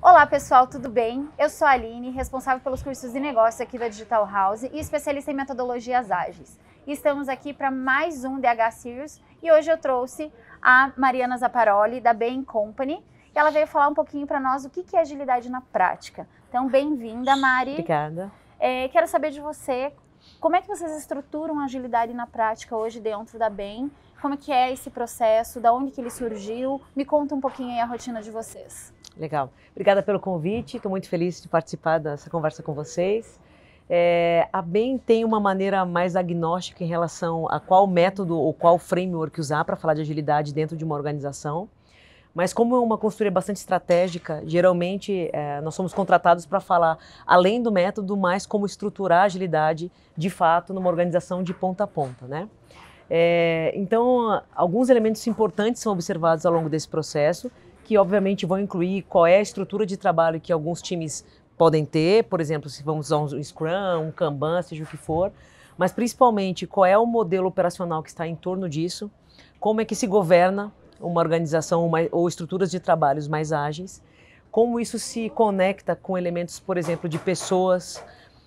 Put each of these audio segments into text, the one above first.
Olá pessoal, tudo bem? Eu sou a Aline, responsável pelos cursos de negócios aqui da Digital House e especialista em metodologias ágeis. Estamos aqui para mais um DH Series e hoje eu trouxe a Mariana Zaparoli da Bain Company. E ela veio falar um pouquinho para nós o que é agilidade na prática. Então, bem-vinda, Mari. Obrigada. É, quero saber de você como é que vocês estruturam a agilidade na prática hoje dentro da BEM? Como é que é esse processo? Da onde que ele surgiu? Me conta um pouquinho aí a rotina de vocês. Legal. Obrigada pelo convite. Estou muito feliz de participar dessa conversa com vocês. É, a BEM tem uma maneira mais agnóstica em relação a qual método ou qual framework usar para falar de agilidade dentro de uma organização. Mas como é uma consultoria bastante estratégica, geralmente é, nós somos contratados para falar, além do método, mais como estruturar a agilidade de fato numa organização de ponta a ponta, né? É, então, alguns elementos importantes são observados ao longo desse processo que obviamente vão incluir qual é a estrutura de trabalho que alguns times podem ter, por exemplo, se vamos usar um Scrum, um Kanban, seja o que for, mas principalmente qual é o modelo operacional que está em torno disso, como é que se governa uma organização uma, ou estruturas de trabalhos mais ágeis, como isso se conecta com elementos, por exemplo, de pessoas,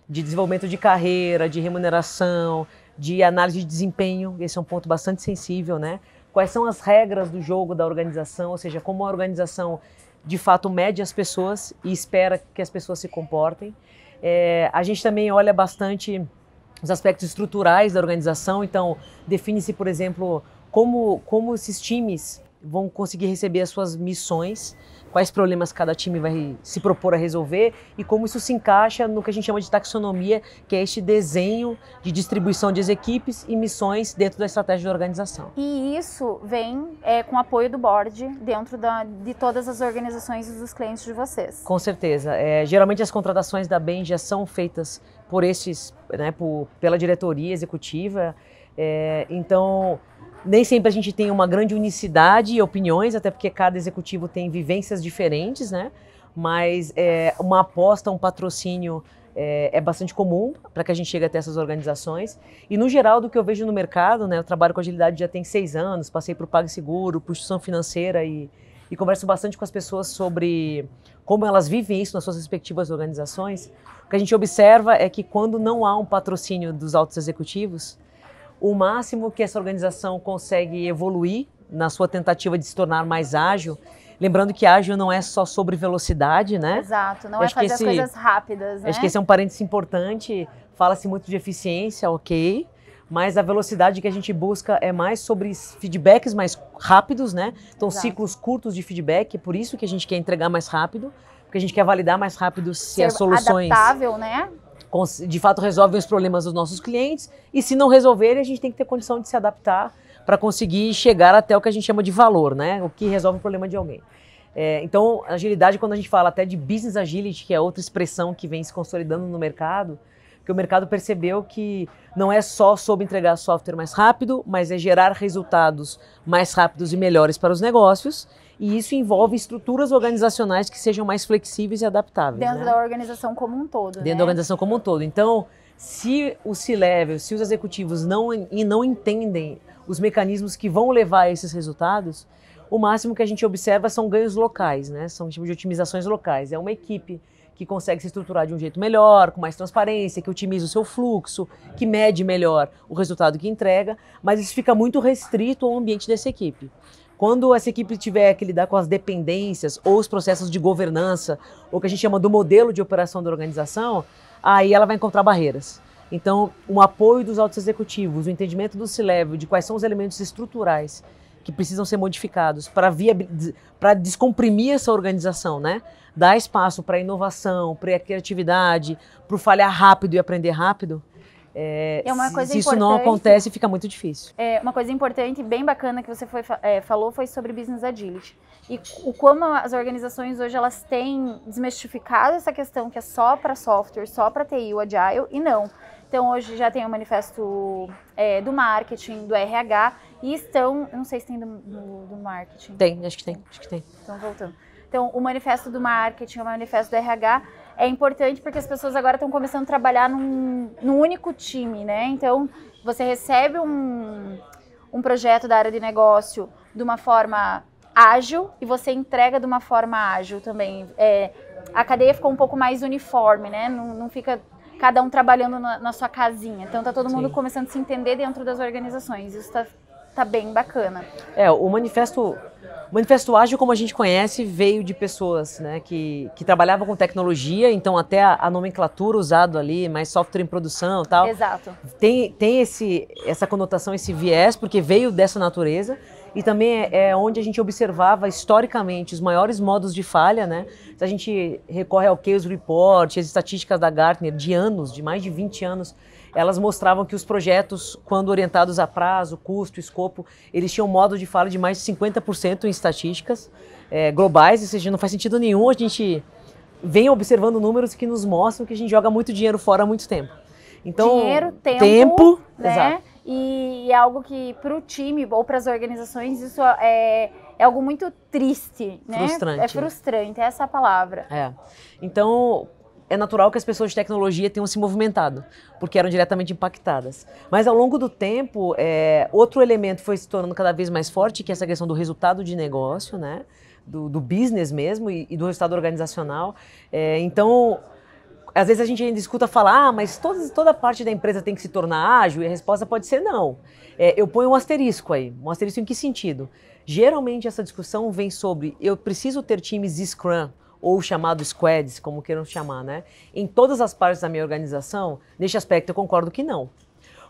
de desenvolvimento de carreira, de remuneração, de análise de desempenho, esse é um ponto bastante sensível, né? quais são as regras do jogo da organização, ou seja, como a organização de fato mede as pessoas e espera que as pessoas se comportem. É, a gente também olha bastante os aspectos estruturais da organização, então define-se, por exemplo, como, como esses times vão conseguir receber as suas missões quais problemas cada time vai se propor a resolver e como isso se encaixa no que a gente chama de taxonomia, que é este desenho de distribuição de equipes e missões dentro da estratégia da organização. E isso vem é, com apoio do board dentro da, de todas as organizações e dos clientes de vocês. Com certeza. É, geralmente as contratações da BEM já são feitas por esses, né, por, pela diretoria executiva. É, então, nem sempre a gente tem uma grande unicidade e opiniões, até porque cada executivo tem vivências diferentes, né? Mas é, uma aposta, um patrocínio é, é, bastante comum para que a gente chegue até essas organizações. E no geral, do que eu vejo no mercado, né, eu trabalho com agilidade já tem seis anos, passei por PagSeguro, por instituição financeira e, e converso bastante com as pessoas sobre como elas vivem isso nas suas respectivas organizações. O que a gente observa é que quando não há um patrocínio dos altos executivos, o máximo que essa organização consegue evoluir na sua tentativa de se tornar mais ágil. Lembrando que ágil não é só sobre velocidade, né? Exato, não é fazer esse, as coisas rápidas, né? Acho que esse é um parênteses importante. Fala-se muito de eficiência, ok, mas a velocidade que a gente busca é mais sobre feedbacks mais rápidos, né? Então, Exato. ciclos curtos de feedback, é por isso que a gente quer entregar mais rápido, porque a gente quer validar mais rápido se Ser as soluções... Adaptável, né? de fato resolvem os problemas dos nossos clientes e se não resolverem, a gente tem que ter condição de se adaptar para conseguir chegar até o que a gente chama de valor, né? O que resolve o problema de alguém. É, então, agilidade, quando a gente fala até de business agility, que é outra expressão que vem se consolidando no mercado, que o mercado percebeu que não é só sobre entregar software mais rápido, mas é gerar resultados mais rápidos e melhores para os negócios e isso envolve estruturas organizacionais que sejam mais flexíveis e adaptáveis. Dentro né? da organização como um todo. Dentro né? da organização como um todo. Então, se o C-Level, se os executivos não, e não entendem os mecanismos que vão levar a esses resultados, o máximo que a gente observa são ganhos locais, né? São tipo de otimizações locais. É uma equipe que consegue se estruturar de um jeito melhor, com mais transparência, que otimiza o seu fluxo, que mede melhor o resultado que entrega, mas isso fica muito restrito ao ambiente dessa equipe. Quando essa equipe tiver que lidar com as dependências ou os processos de governança, ou que a gente chama do modelo de operação da organização, aí ela vai encontrar barreiras. Então, um apoio dos altos executivos, o entendimento do C-Level, de quais são os elementos estruturais que precisam ser modificados para para descomprimir essa organização, né? Dar espaço para inovação, para criatividade, para o falhar rápido e aprender rápido, é, é uma coisa se isso não acontece, fica muito difícil. É, uma coisa importante e bem bacana que você foi, é, falou foi sobre business agility. E o como as organizações hoje elas têm desmistificado essa questão que é só para software, só para TI, o agile, e não. Então hoje já tem o manifesto é, do marketing, do RH, e estão, não sei se tem do, do, do marketing. Tem, acho que tem, acho que tem. Então voltando. Então o manifesto do marketing, o manifesto do RH, é importante porque as pessoas agora estão começando a trabalhar num, num único time, né? Então, você recebe um, um projeto da área de negócio de uma forma ágil e você entrega de uma forma ágil também. É, a cadeia ficou um pouco mais uniforme, né? Não, não fica cada um trabalhando na, na, sua casinha. Então tá todo mundo Sim. começando a se entender dentro das organizações. Isso está tá bem bacana. É, o manifesto o Manifesto Ágil, como a gente conhece, veio de pessoas né, que, que trabalhavam com tecnologia, então até a, a nomenclatura usada ali, mais software em produção e tal. Exato. Tem, tem esse, essa conotação, esse viés, porque veio dessa natureza, e também é, é onde a gente observava historicamente os maiores modos de falha, né? Se a gente recorre ao Case Report, as estatísticas da Gartner de anos, de mais de 20 anos, elas mostravam que os projetos, quando orientados a prazo, custo, escopo, eles tinham modo de falha de mais de 50% em estatísticas é, globais, ou seja, não faz sentido nenhum a gente vem observando números que nos mostram que a gente joga muito dinheiro fora há muito tempo. Então, dinheiro, tempo, tempo né? exato e é algo que para o time ou para as organizações isso é, é algo muito triste, né? Frustrante. É né? frustrante, é essa a palavra. É. Então, é natural que as pessoas de tecnologia tenham se movimentado, porque eram diretamente impactadas. Mas ao longo do tempo, é, outro elemento foi se tornando cada vez mais forte, que é essa questão do resultado de negócio, né? Do, do business mesmo e, e do resultado organizacional. É, então, às vezes a gente ainda escuta falar, ah, mas toda, toda parte da empresa tem que se tornar ágil, e a resposta pode ser não. É, eu ponho um asterisco aí. Um asterisco em que sentido? Geralmente essa discussão vem sobre eu preciso ter times Scrum ou chamado squads, como queiram chamar, né? Em todas as partes da minha organização, neste aspecto eu concordo que não.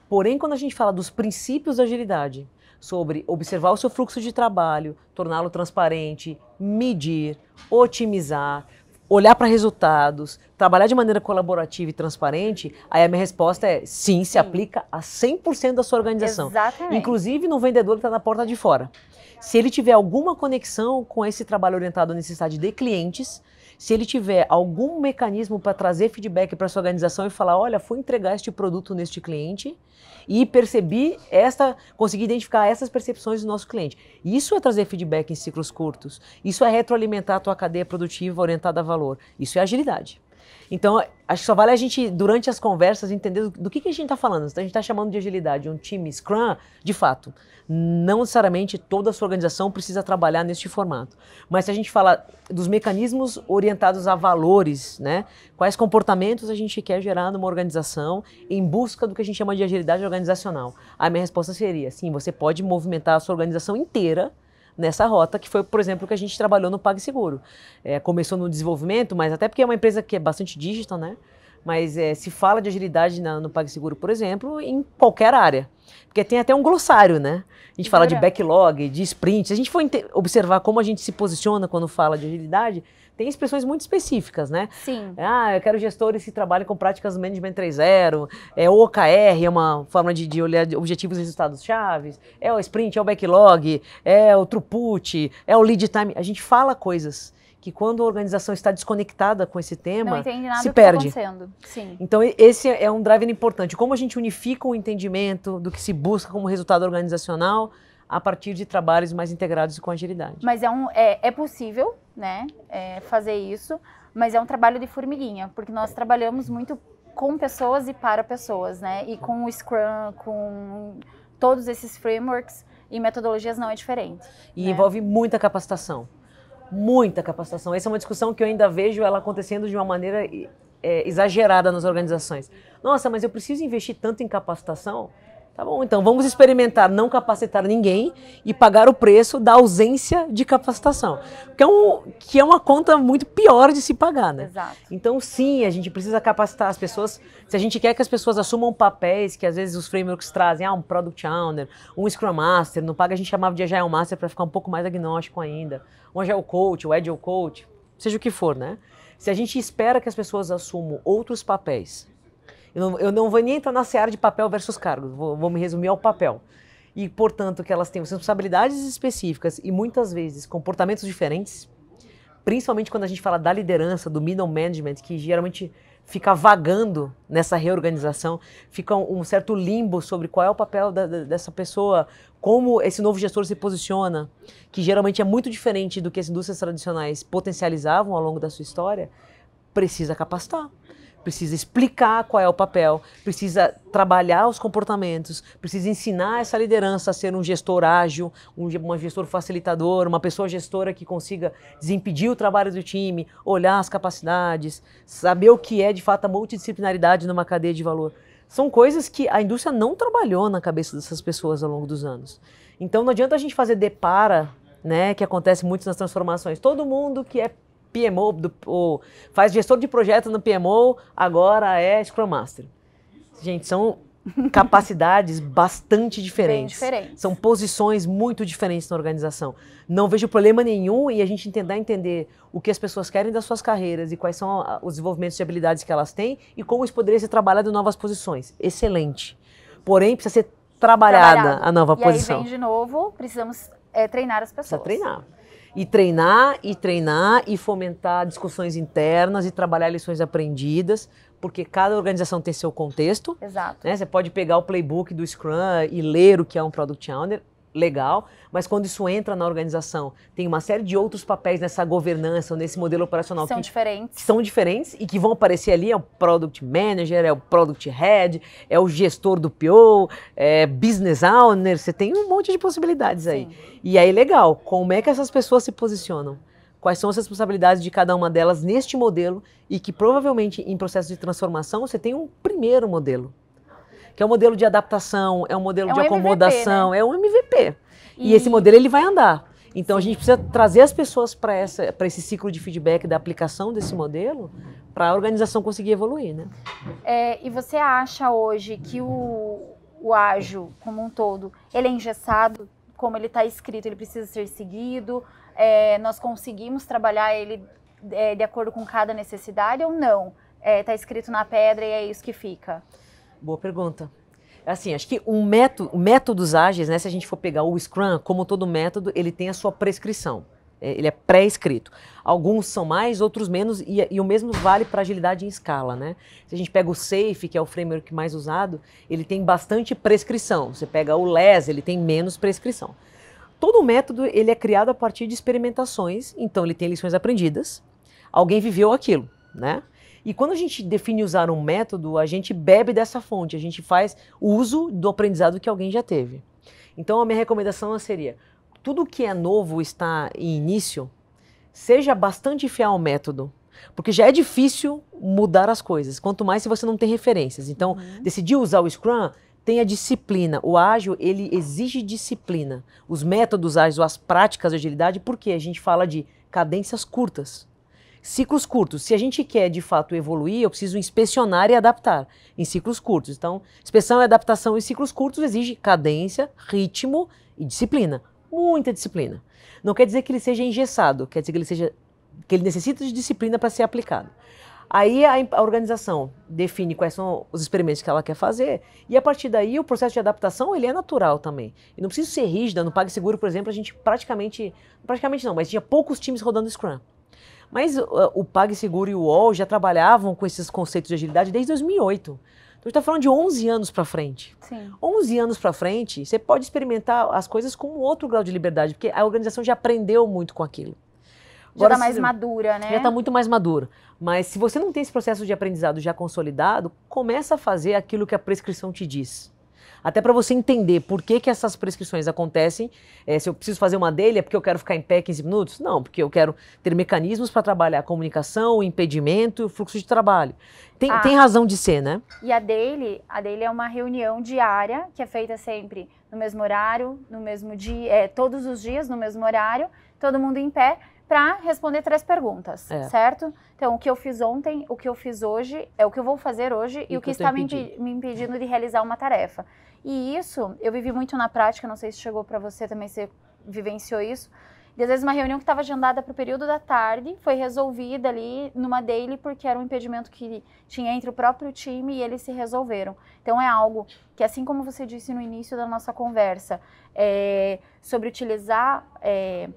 Porém, quando a gente fala dos princípios da agilidade, sobre observar o seu fluxo de trabalho, torná-lo transparente, medir, otimizar, olhar para resultados, trabalhar de maneira colaborativa e transparente, aí a minha resposta é sim, se sim. aplica a 100% da sua organização. Exatamente. Inclusive no vendedor que está na porta de fora. Se ele tiver alguma conexão com esse trabalho orientado à necessidade de clientes, se ele tiver algum mecanismo para trazer feedback para sua organização e falar, olha, fui entregar este produto neste cliente e percebi esta, consegui identificar essas percepções do nosso cliente. Isso é trazer feedback em ciclos curtos. Isso é retroalimentar a tua cadeia produtiva orientada a valor. Isso é agilidade. Então, acho que só vale a gente, durante as conversas, entender do, do que, que a gente está falando. Então, a gente está chamando de agilidade um time Scrum, de fato. Não necessariamente toda a sua organização precisa trabalhar neste formato. Mas se a gente falar dos mecanismos orientados a valores, né? quais comportamentos a gente quer gerar numa organização em busca do que a gente chama de agilidade organizacional. A minha resposta seria, sim, você pode movimentar a sua organização inteira nessa rota, que foi, por exemplo, que a gente trabalhou no PagSeguro. É, começou no desenvolvimento, mas até porque é uma empresa que é bastante digital, né? Mas é, se fala de agilidade na, no PagSeguro, por exemplo, em qualquer área. Porque tem até um glossário, né? A gente fala de backlog, de sprint. Se a gente for observar como a gente se posiciona quando fala de agilidade, tem expressões muito específicas, né? Sim. Ah, eu quero gestores que trabalhem com práticas do Management 3.0, é o OKR, é uma forma de, de olhar objetivos e resultados chaves, é o sprint, é o backlog, é o throughput, é o lead time. A gente fala coisas que quando a organização está desconectada com esse tema, se tá perde. Tá então esse é um driver importante. Como a gente unifica o entendimento do que se busca como resultado organizacional a partir de trabalhos mais integrados e com agilidade. Mas é, um, é, é possível né, é, fazer isso, mas é um trabalho de formiguinha, porque nós trabalhamos muito com pessoas e para pessoas, né, e com o Scrum, com todos esses frameworks e metodologias não é diferente. E né? envolve muita capacitação, muita capacitação. Essa é uma discussão que eu ainda vejo ela acontecendo de uma maneira é, exagerada nas organizações. Nossa, mas eu preciso investir tanto em capacitação? Tá bom, então vamos experimentar não capacitar ninguém e pagar o preço da ausência de capacitação. Que é, um, que é uma conta muito pior de se pagar, né? Exato. Então, sim, a gente precisa capacitar as pessoas. Se a gente quer que as pessoas assumam papéis que às vezes os frameworks trazem, ah, um Product Owner, um Scrum Master, não paga, a gente chamava de Agile Master para ficar um pouco mais agnóstico ainda, um Agile Coach, o um Agile Coach, seja o que for, né? Se a gente espera que as pessoas assumam outros papéis, eu não, eu não vou nem entrar na seara de papel versus cargo, vou, vou me resumir ao papel. E, portanto, que elas têm responsabilidades específicas e muitas vezes comportamentos diferentes, principalmente quando a gente fala da liderança, do middle management, que geralmente fica vagando nessa reorganização, fica um, um certo limbo sobre qual é o papel da, da, dessa pessoa, como esse novo gestor se posiciona, que geralmente é muito diferente do que as indústrias tradicionais potencializavam ao longo da sua história, precisa capacitar precisa explicar qual é o papel, precisa trabalhar os comportamentos, precisa ensinar essa liderança a ser um gestor ágil, um, um gestor facilitador, uma pessoa gestora que consiga desimpedir o trabalho do time, olhar as capacidades, saber o que é de fato a multidisciplinaridade numa cadeia de valor. São coisas que a indústria não trabalhou na cabeça dessas pessoas ao longo dos anos. Então não adianta a gente fazer depara, né, que acontece muito nas transformações. Todo mundo que é PMO, do, faz gestor de projeto no PMO, agora é Scrum Master. Gente, são capacidades bastante diferentes. diferentes. São posições muito diferentes na organização. Não vejo problema nenhum e a gente tentar entender o que as pessoas querem das suas carreiras e quais são ah, os desenvolvimentos de habilidades que elas têm e como isso poderia ser trabalhado em novas posições. Excelente. Porém, precisa ser trabalhada Trabalhado. a nova e posição. E aí vem de novo, precisamos é, treinar as pessoas. Precisa treinar e treinar e treinar e fomentar discussões internas e trabalhar lições aprendidas, porque cada organização tem seu contexto. Exato. Né? Você pode pegar o playbook do Scrum e ler o que é um Product Owner legal, mas quando isso entra na organização, tem uma série de outros papéis nessa governança, nesse modelo operacional. São que, diferentes. Que são diferentes e que vão aparecer ali, é o Product Manager, é o Product Head, é o gestor do PO, é Business Owner, você tem um monte de possibilidades aí. Sim. E aí, legal, como é que essas pessoas se posicionam? Quais são as responsabilidades de cada uma delas neste modelo e que provavelmente em processo de transformação você tem um primeiro modelo que é um modelo de adaptação, é um modelo é um de né? acomodação, MVP, né? é um MVP. E... e... esse modelo ele vai andar. Então a gente precisa trazer as pessoas para esse ciclo de feedback da aplicação desse modelo para a organização conseguir evoluir, né? É, e você acha hoje que o, o ágil como um todo ele é engessado, como ele está escrito, ele precisa ser seguido? É, nós conseguimos trabalhar ele é, de acordo com cada necessidade ou não? Está é, escrito na pedra e é isso que fica? Boa pergunta. Assim, acho que um método, métodos ágeis, né, se a gente for pegar o Scrum, como todo método, ele tem a sua prescrição. É, ele é pré-escrito. Alguns são mais, outros menos, e, e o mesmo vale para agilidade em escala, né? Se a gente pega o SAFe, que é o framework mais usado, ele tem bastante prescrição. Você pega o LES, ele tem menos prescrição. Todo método, ele é criado a partir de experimentações, então ele tem lições aprendidas. Alguém viveu aquilo, né? E quando a gente define usar um método, a gente bebe dessa fonte, a gente faz uso do aprendizado que alguém já teve. Então a minha recomendação seria: tudo que é novo está em início, seja bastante fiel ao método. Porque já é difícil mudar as coisas, quanto mais se você não tem referências. Então, uhum. decidir usar o Scrum, tenha disciplina. O ágil, ele exige disciplina. Os métodos ágeis, as práticas de agilidade, porque a gente fala de cadências curtas. Ciclos curtos. Se a gente quer de fato evoluir, eu preciso inspecionar e adaptar em ciclos curtos. Então, inspeção e adaptação em ciclos curtos exige cadência, ritmo e disciplina. Muita disciplina. Não quer dizer que ele seja engessado, quer dizer que ele seja que ele necessita de disciplina para ser aplicado. Aí a, organização define quais são os experimentos que ela quer fazer e a partir daí o processo de adaptação ele é natural também. E não precisa ser rígida. No PagSeguro, por exemplo, a gente praticamente, praticamente não, mas tinha poucos times rodando Scrum. Mas uh, o PagSeguro e o UOL já trabalhavam com esses conceitos de agilidade desde 2008. Então, a gente está falando de 11 anos para frente. Sim. 11 anos para frente, você pode experimentar as coisas com outro grau de liberdade, porque a organização já aprendeu muito com aquilo. Agora, já está mais se... madura, né? Já está muito mais madura. Mas se você não tem esse processo de aprendizado já consolidado, começa a fazer aquilo que a prescrição te diz até para você entender por que, que essas prescrições acontecem. É, se eu preciso fazer uma dele, é porque eu quero ficar em pé 15 minutos? Não, porque eu quero ter mecanismos para trabalhar a comunicação, o impedimento e o fluxo de trabalho. Tem, ah, tem razão de ser, né? E a dele, a dele é uma reunião diária que é feita sempre no mesmo horário, no mesmo dia, é, todos os dias, no mesmo horário, todo mundo em pé, para responder três perguntas, é. certo? Então, o que eu fiz ontem, o que eu fiz hoje, é o que eu vou fazer hoje e, e o que está me, impedindo de realizar uma tarefa. E isso eu vivi muito na prática, não sei se chegou para você também, você vivenciou isso. E às vezes uma reunião que estava agendada para o período da tarde foi resolvida ali numa daily porque era um impedimento que tinha entre o próprio time e eles se resolveram. Então é algo que, assim como você disse no início da nossa conversa, é, sobre utilizar é,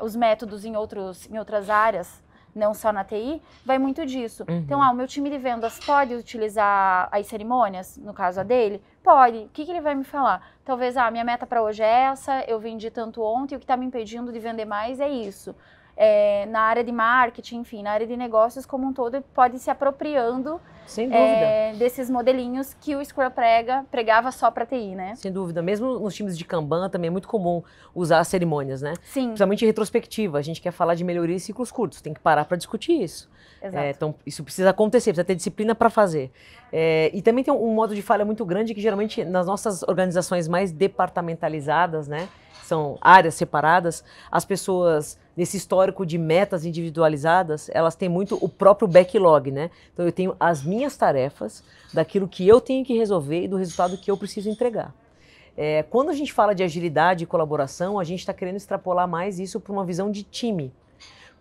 os métodos em, outros, em outras áreas, não só na TI, vai muito disso. Uhum. Então, ah, o meu time de vendas pode utilizar as cerimônias, no caso a dele? Pode. O que, que ele vai me falar? Talvez, ah, minha meta para hoje é essa, eu vendi tanto ontem, o que está me impedindo de vender mais é isso é, na área de marketing, enfim, na área de negócios como um todo, pode ir se apropriando é, desses modelinhos que o Scrum prega, pregava só para TI, né? Sem dúvida. Mesmo nos times de Kanban também é muito comum usar as cerimônias, né? Sim. Principalmente retrospectiva. A gente quer falar de melhoria em ciclos curtos, tem que parar para discutir isso. Exato. É, então, isso precisa acontecer, precisa ter disciplina para fazer. É, e também tem um, um modo de falha muito grande que geralmente nas nossas organizações mais departamentalizadas, né? são áreas separadas, as pessoas nesse histórico de metas individualizadas, elas têm muito o próprio backlog, né? Então eu tenho as minhas tarefas, daquilo que eu tenho que resolver e do resultado que eu preciso entregar. É, quando a gente fala de agilidade e colaboração, a gente está querendo extrapolar mais isso para uma visão de time.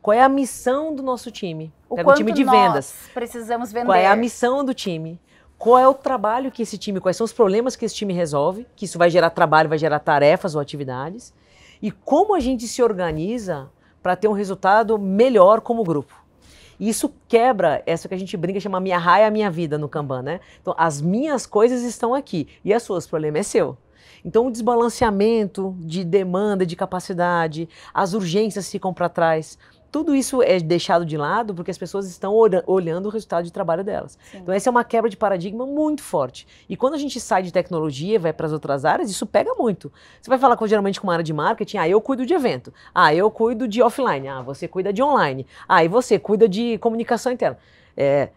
Qual é a missão do nosso time? O um time de vendas. Precisamos vender. Qual é a missão do time? Qual é o trabalho que esse time, quais são os problemas que esse time resolve? Que isso vai gerar trabalho, vai gerar tarefas ou atividades. E como a gente se organiza para ter um resultado melhor como grupo. Isso quebra essa que a gente brinca chama minha raia, minha vida no Kanban, né? Então, as minhas coisas estão aqui e as suas, o problema é seu. Então, o desbalanceamento de demanda, de capacidade, as urgências ficam para trás tudo isso é deixado de lado porque as pessoas estão olhando o resultado de trabalho delas. Sim. Então, essa é uma quebra de paradigma muito forte. E quando a gente sai de tecnologia e vai para as outras áreas, isso pega muito. Você vai falar com, geralmente com uma área de marketing, ah, eu cuido de evento, ah, eu cuido de offline, ah, você cuida de online, ah, e você cuida de comunicação interna. É,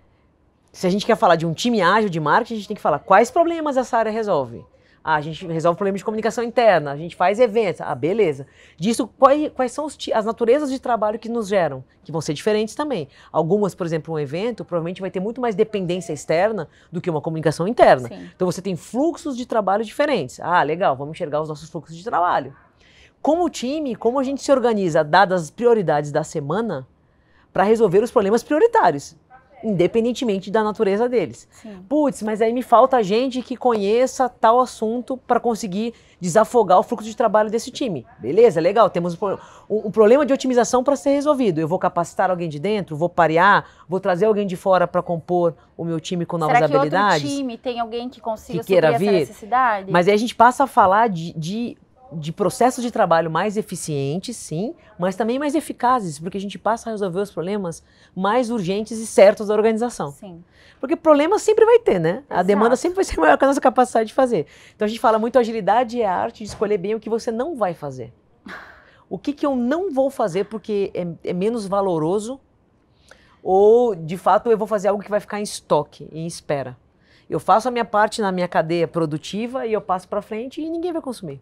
se a gente quer falar de um time ágil de marketing, a gente tem que falar quais problemas essa área resolve ah, a gente resolve problemas de comunicação interna, a gente faz eventos. Ah, beleza. Disso, quais, quais são os, as naturezas de trabalho que nos geram, que vão ser diferentes também. Algumas, por exemplo, um evento provavelmente vai ter muito mais dependência externa do que uma comunicação interna. Sim. Então você tem fluxos de trabalho diferentes. Ah, legal, vamos enxergar os nossos fluxos de trabalho. Como time, como a gente se organiza, dadas as prioridades da semana, para resolver os problemas prioritários independentemente da natureza deles. Putz, mas aí me falta gente que conheça tal assunto para conseguir desafogar o fluxo de trabalho desse time. Beleza, legal, temos um, um problema de otimização para ser resolvido. Eu vou capacitar alguém de dentro, vou parear, vou trazer alguém de fora para compor o meu time com novas Será que habilidades. Outro time tem alguém que consiga que essa vir? necessidade? Mas aí a gente passa a falar de, de de processos de trabalho mais eficientes, sim, mas também mais eficazes, porque a gente passa a resolver os problemas mais urgentes e certos da organização. Sim. Porque problema sempre vai ter, né? Exato. A demanda sempre vai ser maior que a nossa capacidade de fazer. Então a gente fala muito agilidade é a arte de escolher bem o que você não vai fazer. O que, que eu não vou fazer porque é, é menos valoroso ou, de fato, eu vou fazer algo que vai ficar em estoque, em espera. Eu faço a minha parte na minha cadeia produtiva e eu passo para frente e ninguém vai consumir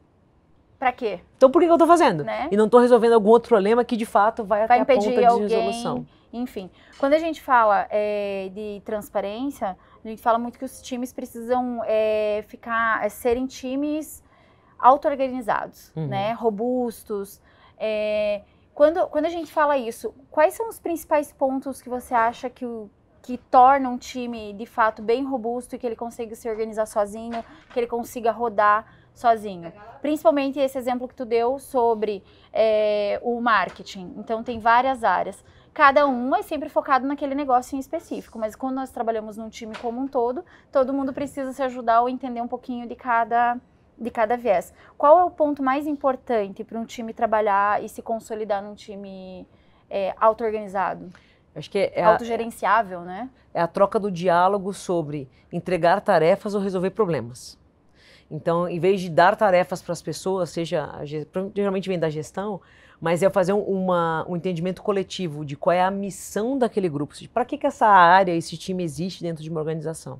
quê? Então por que, eu tô fazendo? Né? E não tô resolvendo algum outro problema que de fato vai, vai até a ponta alguém, de resolução. Enfim, quando a gente fala é, de transparência, a gente fala muito que os times precisam é, ficar, é, serem times auto-organizados, uhum. né? Robustos. É, quando, quando a gente fala isso, quais são os principais pontos que você acha que que torna um time de fato bem robusto e que ele consiga se organizar sozinho, que ele consiga rodar sozinho. Principalmente esse exemplo que tu deu sobre é, o marketing. Então, tem várias áreas. Cada um é sempre focado naquele negócio em específico, mas quando nós trabalhamos num time como um todo, todo mundo precisa se ajudar ou entender um pouquinho de cada, de cada viés. Qual é o ponto mais importante para um time trabalhar e se consolidar num time é, auto-organizado? Acho que é, autogerenciável, né? É a troca do diálogo sobre entregar tarefas ou resolver problemas. Então, em vez de dar tarefas para as pessoas, seja geralmente vem da gestão, mas é fazer uma, um entendimento coletivo de qual é a missão daquele grupo, para que, que essa área, esse time existe dentro de uma organização.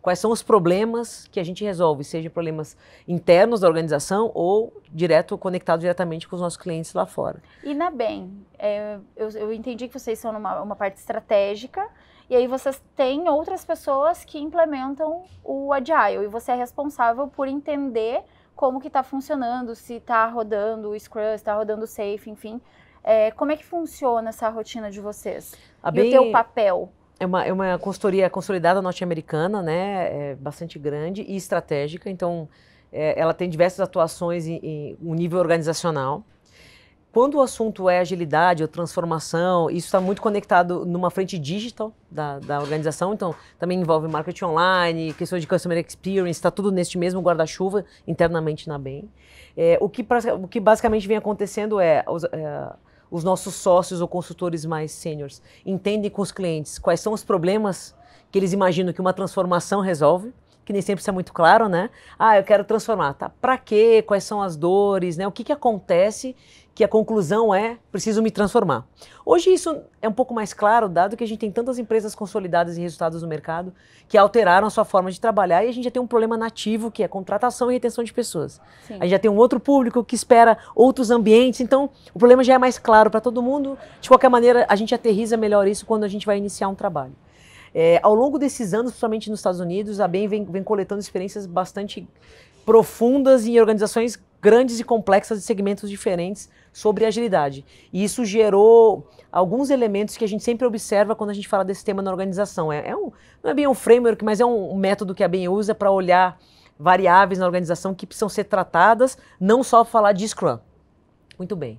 Quais são os problemas que a gente resolve, seja problemas internos da organização ou direto conectados diretamente com os nossos clientes lá fora. E na Bem, é, eu, eu, entendi que vocês são numa uma parte estratégica, e aí vocês têm outras pessoas que implementam o Agile e você é responsável por entender como que está funcionando, se está rodando o Scrum, está rodando o Safe, enfim. É, como é que funciona essa rotina de vocês? A e o teu papel? É uma, é uma consultoria consolidada norte-americana, né? É bastante grande e estratégica. Então, é, ela tem diversas atuações em, em um nível organizacional. Quando o assunto é agilidade ou transformação, isso está muito conectado numa frente digital da, da organização, então também envolve marketing online, questões de customer experience, está tudo neste mesmo guarda-chuva internamente na BEM. É, o, que, o que basicamente vem acontecendo é, os, é, os nossos sócios ou consultores mais seniors entendem com os clientes quais são os problemas que eles imaginam que uma transformação resolve, que nem sempre isso é muito claro, né? Ah, eu quero transformar, tá? Para quê? Quais são as dores, né? O que, que acontece que a conclusão é preciso me transformar. Hoje isso é um pouco mais claro, dado que a gente tem tantas empresas consolidadas e resultados no mercado que alteraram a sua forma de trabalhar e a gente já tem um problema nativo que é contratação e retenção de pessoas. Sim. A gente já tem um outro público que espera outros ambientes, então o problema já é mais claro para todo mundo. De qualquer maneira, a gente aterriza melhor isso quando a gente vai iniciar um trabalho. É, ao longo desses anos, principalmente nos Estados Unidos, a BEM vem, vem coletando experiências bastante profundas em organizações grandes e complexas de segmentos diferentes sobre agilidade. E isso gerou alguns elementos que a gente sempre observa quando a gente fala desse tema na organização. É, é um, não é bem um framework, mas é um método que a BEM usa para olhar variáveis na organização que precisam ser tratadas, não só falar de Scrum. Muito bem.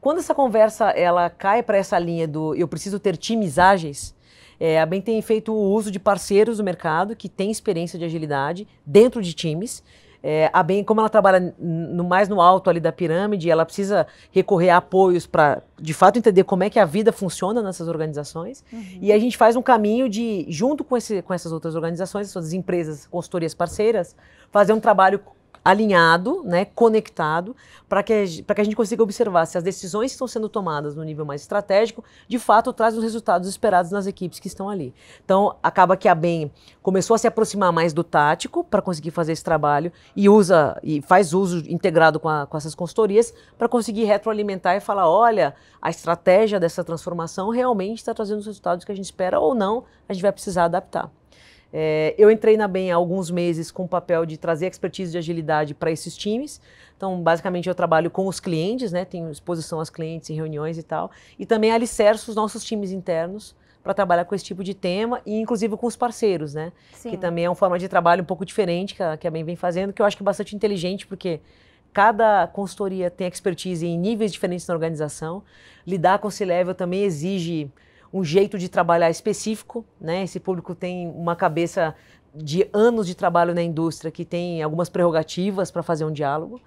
Quando essa conversa ela cai para essa linha do eu preciso ter times ágeis, é, a BEM tem feito o uso de parceiros do mercado que tem experiência de agilidade dentro de times é, a bem, como ela trabalha no mais no alto ali da pirâmide, ela precisa recorrer a apoios para, de fato, entender como é que a vida funciona nessas organizações. Uhum. E a gente faz um caminho de, junto com, esse, com essas outras organizações, essas empresas, consultorias parceiras, fazer um trabalho alinhado, né, conectado, para que, que a gente consiga observar se as decisões que estão sendo tomadas no nível mais estratégico, de fato, trazem os resultados esperados nas equipes que estão ali. Então, acaba que a BEM começou a se aproximar mais do tático para conseguir fazer esse trabalho e usa e faz uso integrado com, a, com essas consultorias para conseguir retroalimentar e falar, olha, a estratégia dessa transformação realmente está trazendo os resultados que a gente espera ou não, a gente vai precisar adaptar. É, eu entrei na BEM há alguns meses com o papel de trazer expertise de agilidade para esses times. Então, basicamente, eu trabalho com os clientes, né? tenho exposição aos clientes em reuniões e tal. E também alicerço os nossos times internos para trabalhar com esse tipo de tema e inclusive com os parceiros, né? Sim. Que também é uma forma de trabalho um pouco diferente que a, que a BEM vem fazendo, que eu acho que é bastante inteligente, porque cada consultoria tem expertise em níveis diferentes na organização. Lidar com o level também exige um jeito de trabalhar específico, né? Esse público tem uma cabeça de anos de trabalho na indústria que tem algumas prerrogativas para fazer um diálogo.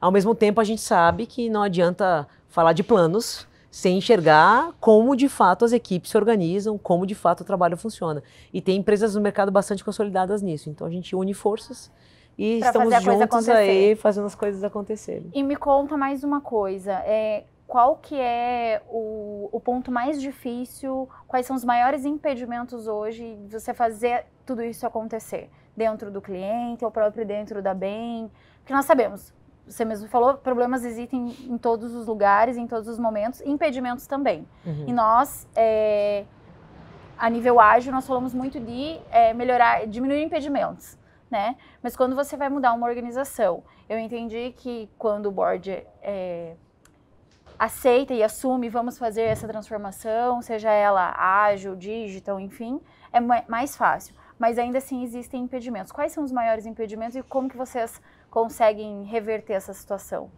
Ao mesmo tempo, a gente sabe que não adianta falar de planos sem enxergar como de fato as equipes se organizam, como de fato o trabalho funciona. E tem empresas no mercado bastante consolidadas nisso. Então a gente une forças e pra estamos juntos aí fazendo as coisas acontecerem. E me conta mais uma coisa. É, qual que é o, o ponto mais difícil, quais são os maiores impedimentos hoje de você fazer tudo isso acontecer dentro do cliente ou próprio dentro da bem, porque nós sabemos, você mesmo falou, problemas existem em todos os lugares, em todos os momentos, impedimentos também. Uhum. E nós, é, a nível ágil, nós falamos muito de é, melhorar, diminuir impedimentos, né? Mas quando você vai mudar uma organização, eu entendi que quando o board é, aceita e assume, vamos fazer essa transformação, seja ela ágil, digital, enfim, é mais fácil. Mas ainda assim existem impedimentos. Quais são os maiores impedimentos e como que vocês conseguem reverter essa situação?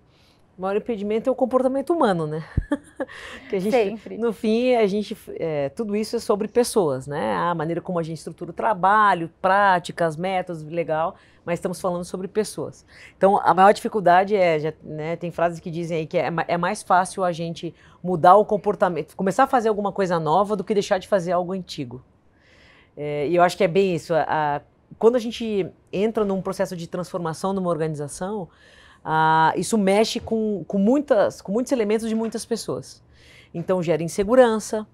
O maior impedimento é o comportamento humano, né? que a gente, Sempre. No fim, a gente, é, tudo isso é sobre pessoas, né? A maneira como a gente estrutura o trabalho, práticas, métodos, legal, mas estamos falando sobre pessoas. Então, a maior dificuldade é, já, né, tem frases que dizem aí que é, é mais fácil a gente mudar o comportamento, começar a fazer alguma coisa nova do que deixar de fazer algo antigo. É, e eu acho que é bem isso. A, a, quando a gente entra num processo de transformação numa organização, ah, isso mexe com, com, muitas, com muitos elementos de muitas pessoas. Então gera insegurança,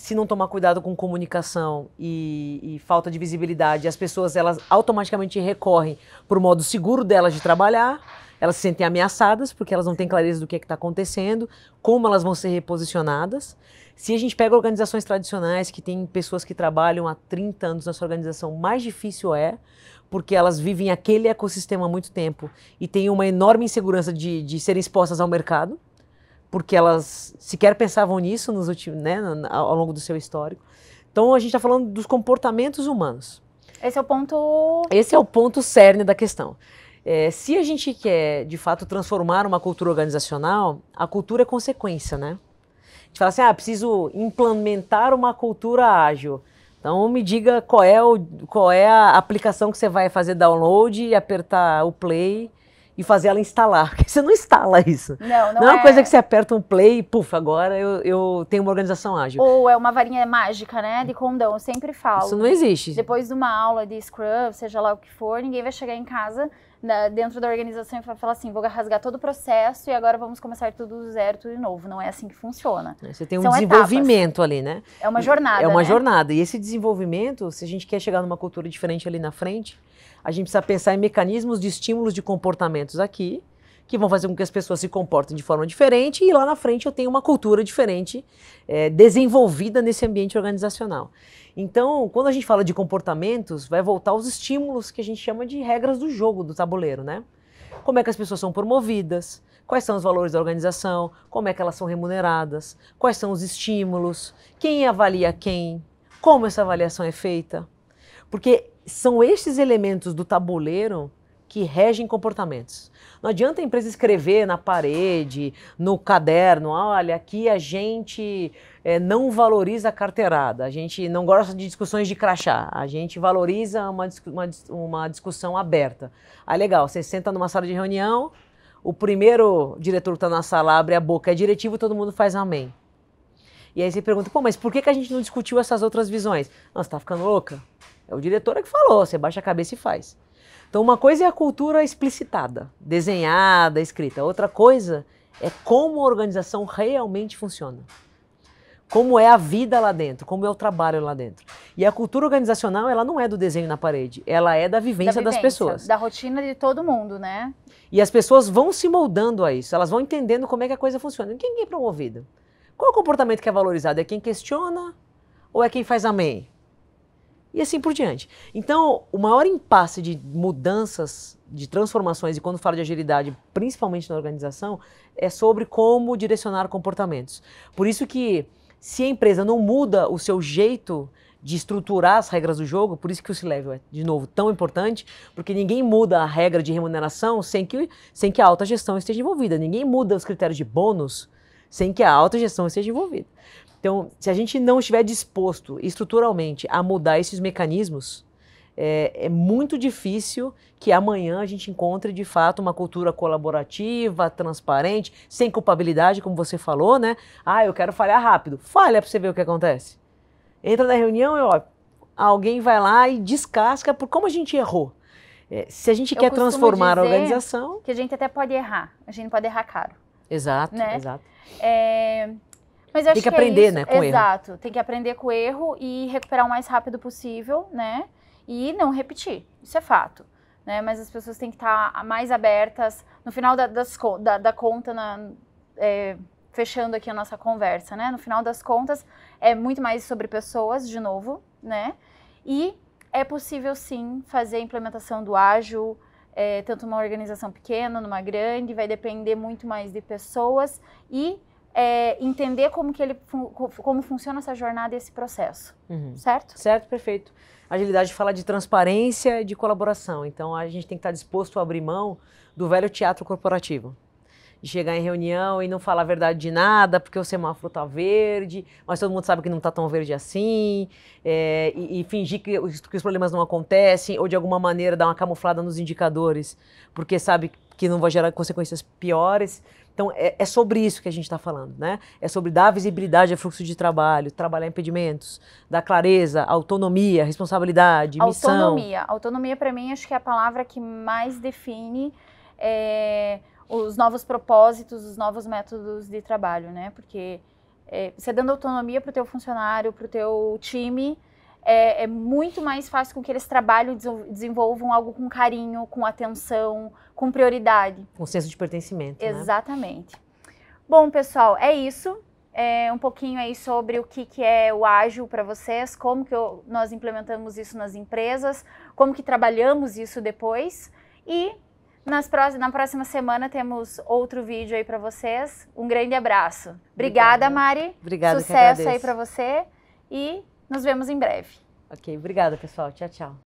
se não tomar cuidado com comunicação e, e, falta de visibilidade, as pessoas elas automaticamente recorrem para o modo seguro delas de trabalhar, elas se sentem ameaçadas porque elas não têm clareza do que é está acontecendo, como elas vão ser reposicionadas. Se a gente pega organizações tradicionais que têm pessoas que trabalham há 30 anos na sua organização, mais difícil é, porque elas vivem aquele ecossistema há muito tempo e têm uma enorme insegurança de, de serem expostas ao mercado porque elas sequer pensavam nisso nos últimos, né, ao longo do seu histórico. Então a gente está falando dos comportamentos humanos. Esse é o ponto. Esse é o ponto cerne da questão. É, se a gente quer, de fato, transformar uma cultura organizacional, a cultura é consequência, né? A gente fala assim, ah, preciso implementar uma cultura ágil. Então me diga qual é, o, qual é a aplicação que você vai fazer download, e apertar o play e fazer ela instalar. Porque você não instala isso. Não, não, não é uma é. coisa que você aperta um play e, puf, agora eu, eu tenho uma organização ágil. Ou é uma varinha mágica, né? De condão, eu sempre falo. Isso não existe. Depois de uma aula de Scrum, seja lá o que for, ninguém vai chegar em casa dentro da organização e falar assim, vou rasgar todo o processo e agora vamos começar tudo do zero, tudo de novo. Não é assim que funciona. É, você tem um São desenvolvimento etapas. ali, né? É uma jornada. É uma né? jornada. E esse desenvolvimento, se a gente quer chegar numa cultura diferente ali na frente, a gente precisa pensar em mecanismos de estímulos de comportamentos aqui, que vão fazer com que as pessoas se comportem de forma diferente e lá na frente eu tenho uma cultura diferente é, desenvolvida nesse ambiente organizacional. Então, quando a gente fala de comportamentos, vai voltar aos estímulos que a gente chama de regras do jogo, do tabuleiro, né? Como é que as pessoas são promovidas, quais são os valores da organização, como é que elas são remuneradas, quais são os estímulos, quem avalia quem, como essa avaliação é feita. Porque são estes elementos do tabuleiro que regem comportamentos. Não adianta a empresa escrever na parede, no caderno, olha, aqui a gente é, não valoriza a carteirada, a gente não gosta de discussões de crachá, a gente valoriza uma, uma, uma discussão aberta. Ah, legal, você senta numa sala de reunião, o primeiro diretor que está na sala abre a boca, é diretivo, todo mundo faz amém. E aí você pergunta, pô, mas por que, que a gente não discutiu essas outras visões? Não, você está ficando louca? É o diretor é que falou, você baixa a cabeça e faz. Então, uma coisa é a cultura explicitada, desenhada, escrita. Outra coisa é como a organização realmente funciona. Como é a vida lá dentro, como é o trabalho lá dentro. E a cultura organizacional, ela não é do desenho na parede, ela é da vivência, da vivência das pessoas. Da rotina de todo mundo, né? E as pessoas vão se moldando a isso, elas vão entendendo como é que a coisa funciona. Quem é promovido? Qual é o comportamento que é valorizado? É quem questiona ou é quem faz amém? e assim por diante. Então, o maior impasse de mudanças, de transformações, e quando falo de agilidade, principalmente na organização, é sobre como direcionar comportamentos. Por isso que se a empresa não muda o seu jeito de estruturar as regras do jogo, por isso que o C-Level é, de novo, tão importante, porque ninguém muda a regra de remuneração sem que, sem que a alta gestão esteja envolvida. Ninguém muda os critérios de bônus sem que a alta gestão esteja envolvida. Então, se a gente não estiver disposto estruturalmente a mudar esses mecanismos, é, é, muito difícil que amanhã a gente encontre de fato uma cultura colaborativa, transparente, sem culpabilidade, como você falou, né? Ah, eu quero falhar rápido. Falha para você ver o que acontece. Entra na reunião e ó, alguém vai lá e descasca por como a gente errou. É, se a gente eu quer transformar a organização. Que a gente até pode errar, a gente pode errar caro. Exato, né? exato. É, mas tem que, que é aprender, é né, com Exato. Erro. Tem que aprender com o erro e recuperar o mais rápido possível, né? E não repetir. Isso é fato. Né? Mas as pessoas têm que estar tá mais abertas. No final da, das, da, da conta, na, é, fechando aqui a nossa conversa, né? No final das contas, é muito mais sobre pessoas, de novo, né? E é possível, sim, fazer a implementação do ágil, é, tanto uma organização pequena, numa grande, vai depender muito mais de pessoas e é, entender como que ele como funciona essa jornada e esse processo, uhum. certo? Certo, perfeito. Agilidade fala de transparência e de colaboração. Então a gente tem que estar disposto a abrir mão do velho teatro corporativo. De chegar em reunião e não falar a verdade de nada, porque o semáforo está verde, mas todo mundo sabe que não está tão verde assim, é, e, e, fingir que os, que os problemas não acontecem, ou de alguma maneira dar uma camuflada nos indicadores, porque sabe que não vai gerar consequências piores. Então, é, é sobre isso que a gente está falando, né? É sobre dar visibilidade ao fluxo de trabalho, trabalhar impedimentos, dar clareza, autonomia, responsabilidade, autonomia. missão. Autonomia. Autonomia, para mim, acho que é a palavra que mais define é, os novos propósitos, os novos métodos de trabalho, né? Porque é, você dando autonomia para o teu funcionário, para o teu time, é, é, muito mais fácil com que eles trabalhem desenvolvam algo com carinho, com atenção, com prioridade. Com senso de pertencimento. Né? Exatamente. Né? Bom, pessoal, é isso. É, um pouquinho aí sobre o que, que é o ágil para vocês, como que eu, nós implementamos isso nas empresas, como que trabalhamos isso depois. E nas na próxima semana temos outro vídeo aí para vocês. Um grande abraço. Obrigada, Obrigada. Mari. Obrigada, Sucesso aí para você. E nos vemos em breve. Ok, obrigada, pessoal. Tchau, tchau.